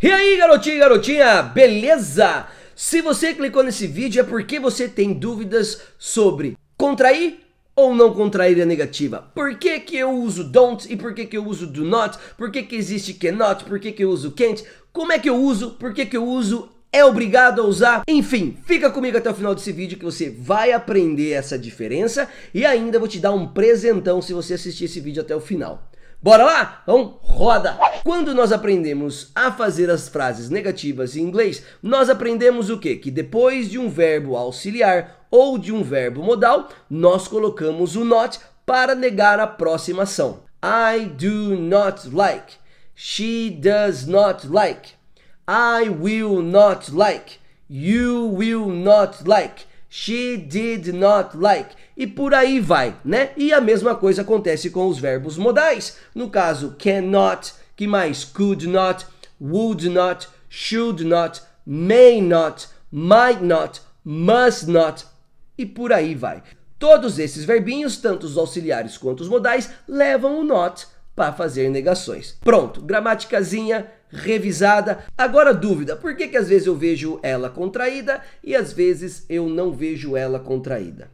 E aí, garotinho e garotinha, beleza? Se você clicou nesse vídeo é porque você tem dúvidas sobre contrair ou não contrair a negativa. Por que, que eu uso don't e por que, que eu uso do not? Por que, que existe cannot? Por que, que eu uso can't? Como é que eu uso? Por que, que eu uso? É obrigado a usar? Enfim, fica comigo até o final desse vídeo que você vai aprender essa diferença e ainda vou te dar um presentão se você assistir esse vídeo até o final. Bora lá? Então roda! Quando nós aprendemos a fazer as frases negativas em inglês, nós aprendemos o que? Que depois de um verbo auxiliar ou de um verbo modal, nós colocamos o not para negar a próxima ação. I do not like. She does not like. I will not like. You will not like. She did not like. E por aí vai, né? E a mesma coisa acontece com os verbos modais. No caso, cannot, que mais? Could not, would not, should not, may not, might not, must not. E por aí vai. Todos esses verbinhos, tanto os auxiliares quanto os modais, levam o not para fazer negações. Pronto, gramaticazinha revisada. Agora dúvida, por que, que às vezes eu vejo ela contraída e às vezes eu não vejo ela contraída?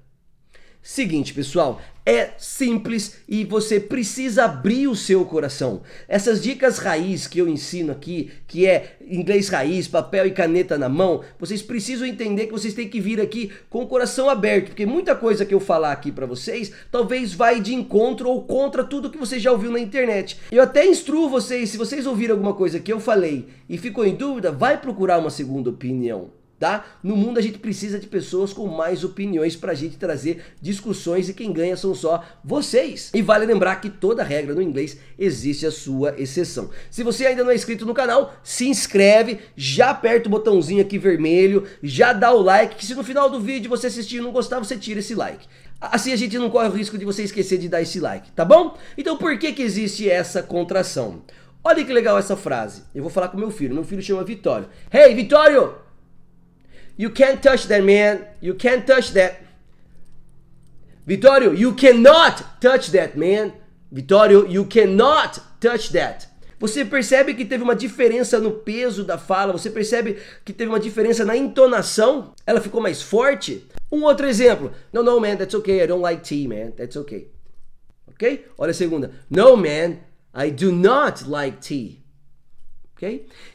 Seguinte, pessoal, é simples e você precisa abrir o seu coração. Essas dicas raiz que eu ensino aqui, que é inglês raiz, papel e caneta na mão, vocês precisam entender que vocês têm que vir aqui com o coração aberto, porque muita coisa que eu falar aqui para vocês talvez vai de encontro ou contra tudo que você já ouviu na internet. Eu até instruo vocês, se vocês ouviram alguma coisa que eu falei e ficou em dúvida, vai procurar uma segunda opinião tá? No mundo a gente precisa de pessoas com mais opiniões para a gente trazer discussões e quem ganha são só vocês. E vale lembrar que toda regra no inglês existe a sua exceção. Se você ainda não é inscrito no canal, se inscreve, já aperta o botãozinho aqui vermelho, já dá o like, que se no final do vídeo você assistir e não gostar, você tira esse like. Assim a gente não corre o risco de você esquecer de dar esse like, tá bom? Então por que que existe essa contração? Olha que legal essa frase. Eu vou falar com meu filho. Meu filho chama Vitório. Hey, Vitório! You can't touch that, man. You can't touch that. Vitório, you cannot touch that, man. Vitório, you cannot touch that. Você percebe que teve uma diferença no peso da fala, você percebe que teve uma diferença na entonação, ela ficou mais forte. Um outro exemplo. No, no, man, that's okay. I don't like tea, man. That's okay. Ok? Olha a segunda. No, man, I do not like tea.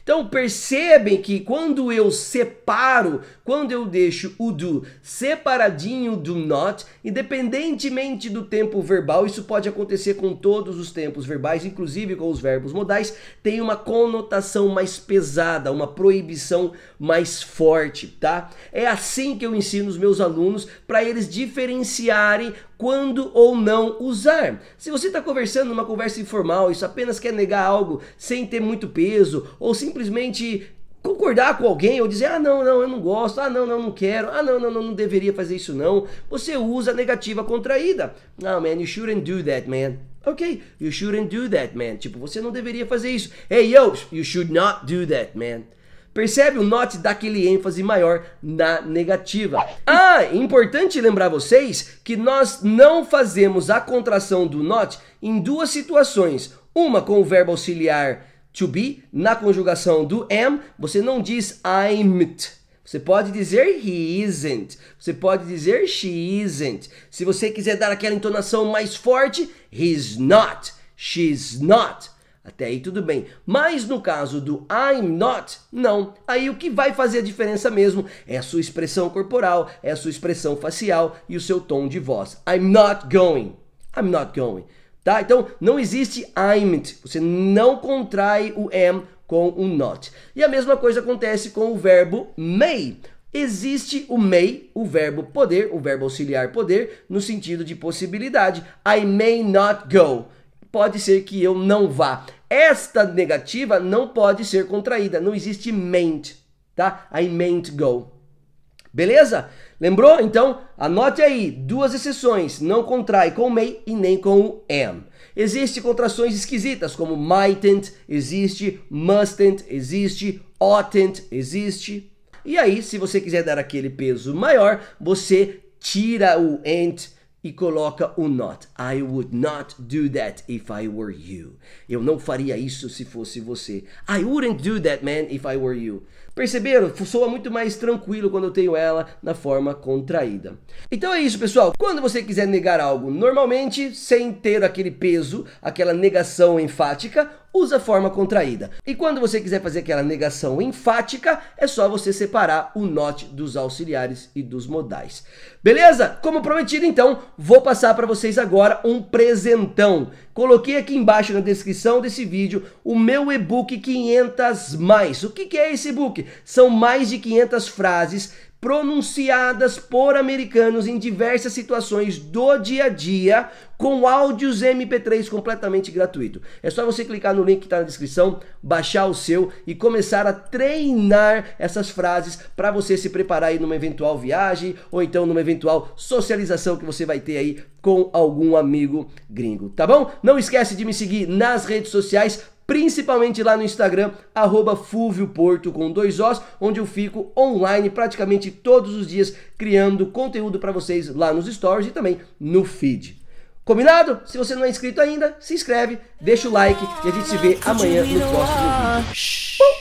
Então percebem que quando eu separo, quando eu deixo o do separadinho do not, independentemente do tempo verbal, isso pode acontecer com todos os tempos verbais, inclusive com os verbos modais, tem uma conotação mais pesada, uma proibição mais forte, tá? É assim que eu ensino os meus alunos para eles diferenciarem quando ou não usar. Se você está conversando numa conversa informal e só apenas quer negar algo sem ter muito peso, ou simplesmente concordar com alguém ou dizer ah não não eu não gosto ah não não não quero ah não não não não deveria fazer isso não você usa a negativa contraída não ah, man you shouldn't do that man ok you shouldn't do that man tipo você não deveria fazer isso hey yo you should not do that man Percebe o note dá aquele ênfase maior na negativa. Ah, importante lembrar vocês que nós não fazemos a contração do not em duas situações. Uma com o verbo auxiliar to be, na conjugação do am, você não diz I'm it. Você pode dizer he isn't. Você pode dizer she isn't. Se você quiser dar aquela entonação mais forte, he's not, she's not. Até aí tudo bem. Mas no caso do I'm not, não. Aí o que vai fazer a diferença mesmo é a sua expressão corporal, é a sua expressão facial e o seu tom de voz. I'm not going. I'm not going. Tá? Então não existe I'm Você não contrai o am com o not. E a mesma coisa acontece com o verbo may. Existe o may, o verbo poder, o verbo auxiliar poder, no sentido de possibilidade. I may not go pode ser que eu não vá. Esta negativa não pode ser contraída, não existe meant, tá? I meant go. Beleza? Lembrou? Então, anote aí, duas exceções, não contrai com o may e nem com o am. Existem contrações esquisitas, como mightn't, existe mustn't, existe oughtn't, existe. E aí, se você quiser dar aquele peso maior, você tira o ent e coloca o not. I would not do that if I were you. Eu não faria isso se fosse você. I wouldn't do that, man, if I were you. Perceberam? Soa muito mais tranquilo quando eu tenho ela na forma contraída. Então é isso, pessoal. Quando você quiser negar algo normalmente, sem ter aquele peso, aquela negação enfática, usa a forma contraída. E quando você quiser fazer aquela negação enfática, é só você separar o not dos auxiliares e dos modais. Beleza? Como prometido, então, vou passar para vocês agora um presentão Coloquei aqui embaixo na descrição desse vídeo o meu e-book 500 mais. O que, é esse e-book? São mais de 500 frases pronunciadas por americanos em diversas situações do dia a dia com áudios MP3 completamente gratuito. É só você clicar no link que está na descrição, baixar o seu e começar a treinar essas frases para você se preparar aí numa eventual viagem ou então numa eventual socialização que você vai ter aí com algum amigo gringo, tá bom? Não esquece de me seguir nas redes sociais principalmente lá no Instagram, arroba Porto, com dois Os, onde eu fico online praticamente todos os dias criando conteúdo para vocês lá nos stories e também no feed. Combinado? Se você não é inscrito ainda, se inscreve, deixa o like e a gente se vê amanhã no próximo vídeo.